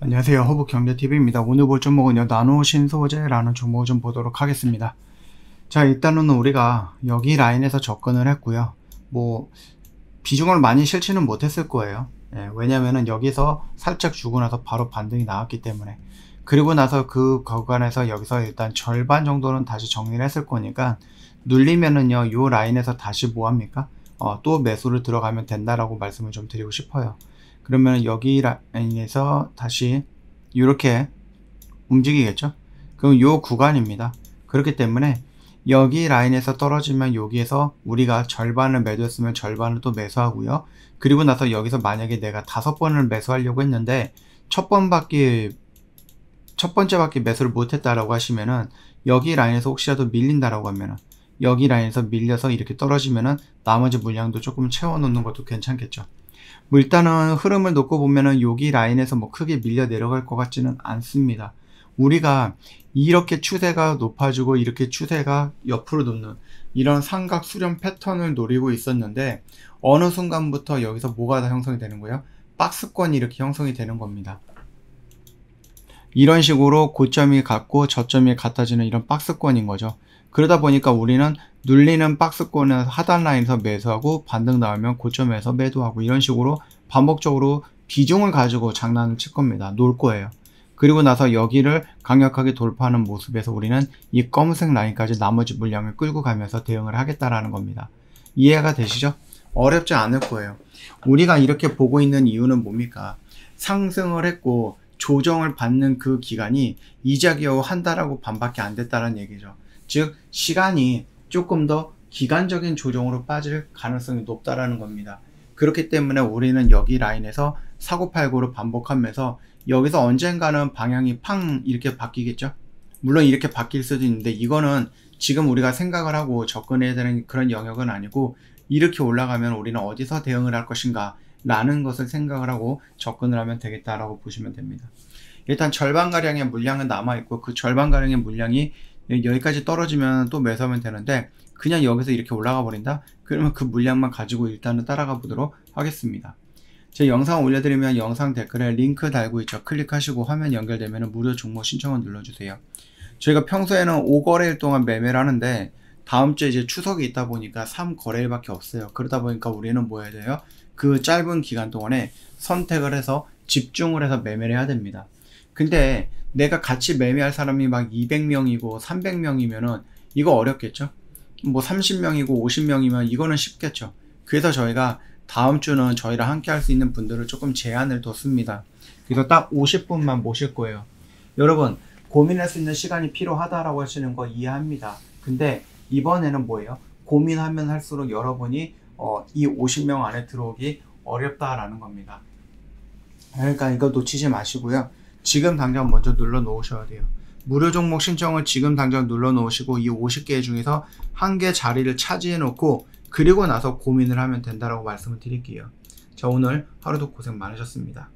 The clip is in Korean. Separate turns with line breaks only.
안녕하세요. 허브경제TV입니다. 오늘 볼 종목은요. 나노신소재라는 종목을 좀 보도록 하겠습니다. 자 일단은 우리가 여기 라인에서 접근을 했고요. 뭐 비중을 많이 실지는 못했을 거예요. 예, 왜냐면은 여기서 살짝 주고 나서 바로 반등이 나왔기 때문에 그리고 나서 그 구간에서 여기서 일단 절반 정도는 다시 정리를 했을 거니까 눌리면은요. 요 라인에서 다시 뭐합니까? 어, 또 매수를 들어가면 된다라고 말씀을 좀 드리고 싶어요. 그러면 여기 라인에서 다시 이렇게 움직이겠죠 그럼 요 구간입니다 그렇기 때문에 여기 라인에서 떨어지면 여기에서 우리가 절반을 매도했으면 절반을 또 매수하고요 그리고 나서 여기서 만약에 내가 다섯 번을 매수하려고 했는데 첫 번밖에 첫 번째 밖에 매수를 못했다라고 하시면은 여기 라인에서 혹시라도 밀린다라고 하면은 여기 라인에서 밀려서 이렇게 떨어지면은 나머지 물량도 조금 채워놓는 것도 괜찮겠죠 뭐 일단은 흐름을 놓고 보면은 여기 라인에서 뭐 크게 밀려 내려갈 것 같지는 않습니다. 우리가 이렇게 추세가 높아지고 이렇게 추세가 옆으로 놓는 이런 삼각 수렴 패턴을 노리고 있었는데 어느 순간부터 여기서 뭐가 다 형성이 되는 거예요? 박스권이 이렇게 형성이 되는 겁니다. 이런 식으로 고점이 같고 저점이 같아지는 이런 박스권인 거죠. 그러다 보니까 우리는 눌리는 박스권에 하단 라인에서 매수하고 반등 나오면 고점에서 매도하고 이런 식으로 반복적으로 비중을 가지고 장난을 칠 겁니다. 놀 거예요. 그리고 나서 여기를 강력하게 돌파하는 모습에서 우리는 이 검은색 라인까지 나머지 물량을 끌고 가면서 대응을 하겠다라는 겁니다. 이해가 되시죠? 어렵지 않을 거예요. 우리가 이렇게 보고 있는 이유는 뭡니까? 상승을 했고 조정을 받는 그 기간이 이자 기어 한 달하고 반밖에 안 됐다는 얘기죠. 즉 시간이 조금 더 기간적인 조정으로 빠질 가능성이 높다라는 겁니다. 그렇기 때문에 우리는 여기 라인에서 사고팔고로 반복하면서 여기서 언젠가는 방향이 팡 이렇게 바뀌겠죠. 물론 이렇게 바뀔 수도 있는데 이거는 지금 우리가 생각을 하고 접근해야 되는 그런 영역은 아니고 이렇게 올라가면 우리는 어디서 대응을 할 것인가 라는 것을 생각을 하고 접근을 하면 되겠다라고 보시면 됩니다. 일단 절반가량의 물량은 남아있고 그 절반가량의 물량이 여기까지 떨어지면 또 매수하면 되는데 그냥 여기서 이렇게 올라가 버린다? 그러면 그 물량만 가지고 일단은 따라가 보도록 하겠습니다. 제 영상 올려드리면 영상 댓글에 링크 달고 있죠. 클릭하시고 화면 연결되면 무료 종목 신청을 눌러주세요. 저희가 평소에는 5거래일 동안 매매를 하는데 다음 주에 이제 추석이 있다 보니까 3거래일밖에 없어요. 그러다 보니까 우리는 뭐 해야 돼요? 그 짧은 기간 동안에 선택을 해서 집중을 해서 매매를 해야 됩니다. 근데 내가 같이 매매할 사람이 막 200명이고 300명이면은 이거 어렵겠죠? 뭐 30명이고 50명이면 이거는 쉽겠죠. 그래서 저희가 다음 주는 저희랑 함께 할 수 있는 분들을 조금 제한을 뒀습니다. 그래서 딱 50분만 모실 거예요. 여러분, 고민할 수 있는 시간이 필요하다라고 하시는 거 이해합니다. 근데 이번에는 뭐예요? 고민하면 할수록 여러분이 어, 이 50명 안에 들어오기 어렵다라는 겁니다. 그러니까 이거 놓치지 마시고요. 지금 당장 먼저 눌러 놓으셔야 돼요. 무료 종목 신청을 지금 당장 눌러 놓으시고 이 50개 중에서 한 개 자리를 차지해 놓고 그리고 나서 고민을 하면 된다고 말씀을 드릴게요. 자 오늘 하루도 고생 많으셨습니다.